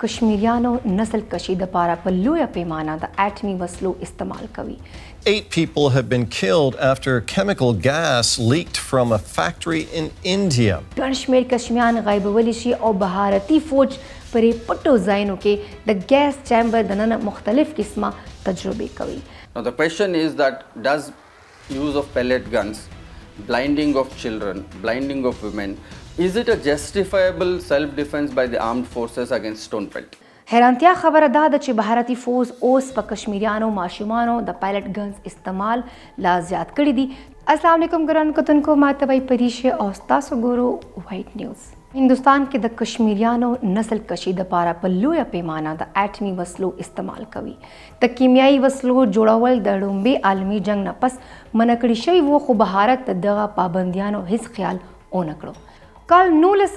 کشمیریانو نسل کشي د پاره په لویه پیمانه د اټمي وسلو استعمال کوي Eight people have been killed after chemical gas leaked from a factory in India. ګڼ شمېر کشمیان غایبول شي او بهارتي فوج پرې پټو ځایونو کې د ګیس چیمبر دننه مختلف قسمه تجربه کوي. Now the question is that does use of pellet guns blinding of children, blinding of women. Is it a justifiable self-defense by the armed forces against Stonefeld? حیرانتیا خبره دا ده چې بھارتي فوز اوس په کشمیریانو ماشومانو د پایلټ ګنز استعمال لا زیات کړی دی السلام علیکم ګران کتونکو ماته وای پریشه او تاسو ګورو وایټ نیوز هندستان کې د کشمیریانو نسل کشي د پاره په لویه پیمانه د اټمي وسلو استعمال کوي د کیمیایي وسلو جوړول د لومبي عالمی جنگ نه پس منکړی شوی وو خو بهارت دغه پابندیانو هیڅ خیال اونکړو کال 1950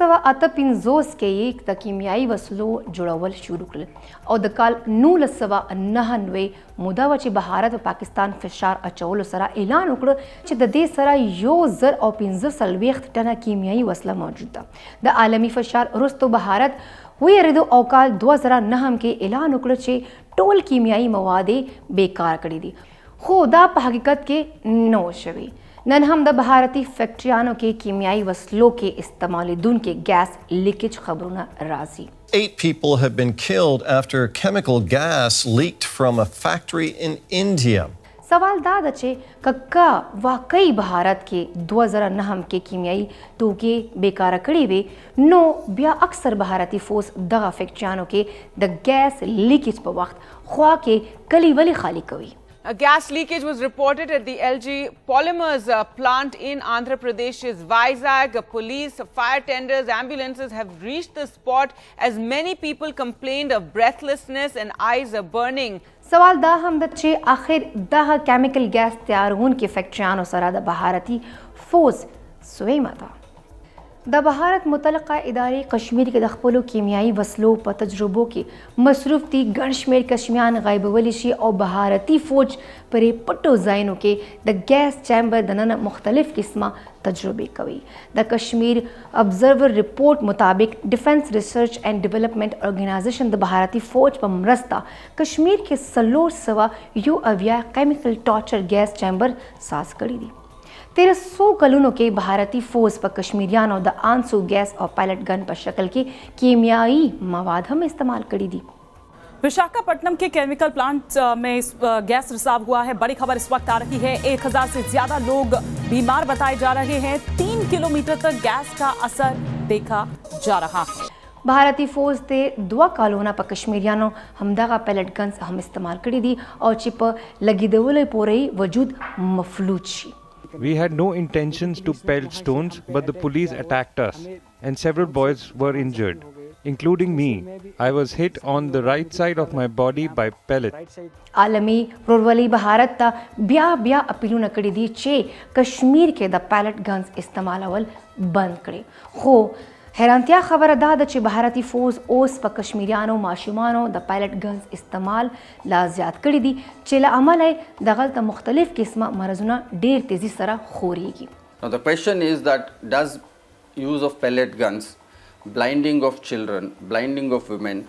کې یې د کیمیایي وسلو جوړول شروع کړل او د کال 1999 موده و چې بهارت او پاکستان فشار اچولو سره اعلان وکړ چې د دې سره یو زر او 15 ټنه کیمیایي وسله موجود ده د عالمی فشار وروسته بهارت ویریدو او کال 2009 کې اعلان وکړ چې ټول کیمیایي مواد بیکار کړی دي خو دا په حقیقت کې نو شوی نن هم د بھارتي فیکټریانو کې کیمیاوي وسلو کې استعمال دون کې ګاس لیکج خبرونه راځي Eight people have been killed after chemical gas leaked from a factory in India. سوال دا ده چې ککا واقعي بھارت کې 2009 کې کیمیاوي توکي بیکاره کړې وي نو بیا اکثر بھارتي فوز دغه فیکټریانو کې د ګاس لیکج په وخت خوا کې کلی ولی خالی کوي A gas leakage was reported at the LG Polymers uh, plant in Andhra Pradesh's Vizag. Police, fire tenders, ambulances have reached the spot as many people complained of breathlessness and eyes are burning. सवाल दा हम दच्चे आखिर दाह chemical gas तैयार होने की फैक्ट्रियानों सरादा बहारती फोज सुवेमा था د بهارت متعلقه ادارې کشمیر کې د خپلو کیمیایي وسلو په تجربو کې مصروف دي ګڼ شمېر کشمیان غایبولی شي او بهارتي فوج پرې پټو ځایونو کې د ګیس چیمبر دننه مختلف قسمه تجربې کوي د کشمیر ابزرور رپورت مطابق ډیفنس ریسرچ اینڈ ډیولپمنٹ ارګنایزیشن د بهارتي فوج په مرسته کشمیر کې سلور سوا یو اویا کیمیکل ټارچر ګیس چیمبر ساز کړی دي तेरह सौ कलूनों के भारतीय फोर्स पर कश्मीरियानों द आंसू गैस और पायलट गन पर शक्ल की कीमियाई मवाद हम इस्तेमाल करी दी विशाखापट्टनम के केमिकल प्लांट में गैस रिसाव हुआ है बड़ी खबर इस वक्त आ रही है एक हजार से ज्यादा लोग बीमार बताए जा रहे हैं तीन किलोमीटर तक गैस का असर देखा जा रहा है भारतीय फौज ते दुआ कालोना पर कश्मीरियानों हमदागा पैलेट गन्स हम इस्तेमाल करी दी और चिप लगी देवले पोरई वजूद मफलूची We had no intentions to pelt stones, but the police attacked us, and several boys were injured, including me. I was hit on the right side of my body by pellet. ಆಲಮಿ ಪ್ರೋರ್ವಲಿ bia ಬ್ಯಾ ಬ್ಯಾ appeal ನಕಡಿದಿ ಚೆ ಕಶ್ಮೀರ್ ಕೆ ದ pellet guns ಇಸ್ತೆಮಾಲ್ ಅವಲ್ kare ho. حیرانتیا خبره دا ده چې بھارتي فوز اوس په کشمیریانو ماشومانو د پایلټ ګنز استعمال لا زیات کړی دي چې له عمله دغه ته مختلف قسمه مرزونه ډیر تیزی سره خوريږي Now the question is that does use of pellet guns blinding of children blinding of women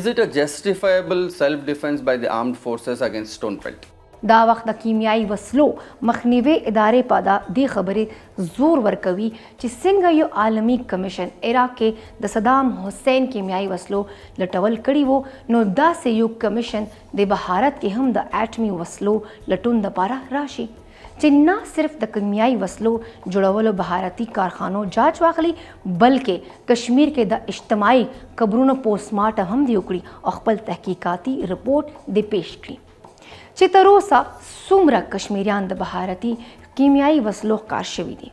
is it a justifiable self defense by the armed forces against stone pellet دا وخت د کیمیایي وسلو مخنیوي ادارې په دا دی خبرې زور ورکوي چې څنګه یو عالمی کمیشن عراق کې د صدام حسین کیمیایي وسلو لټول کړي وو نو دا سه یو کمیشن د بهارت کې هم د اټمی وسلو لټون د پاره راشي چې نه صرف د کیمیایي وسلو جوړولو بهارتي کارخانو جاج واخلي بلکې کشمیر کې د اجتماعي قبرونو پوسټ مارټم هم دی وکړي او خپل تحقیقاتي رپورت دی پېښ کړي چې تر اوسه څومره کشمیریان د بهارتي کیمیایي وسلو ښکار شوي دي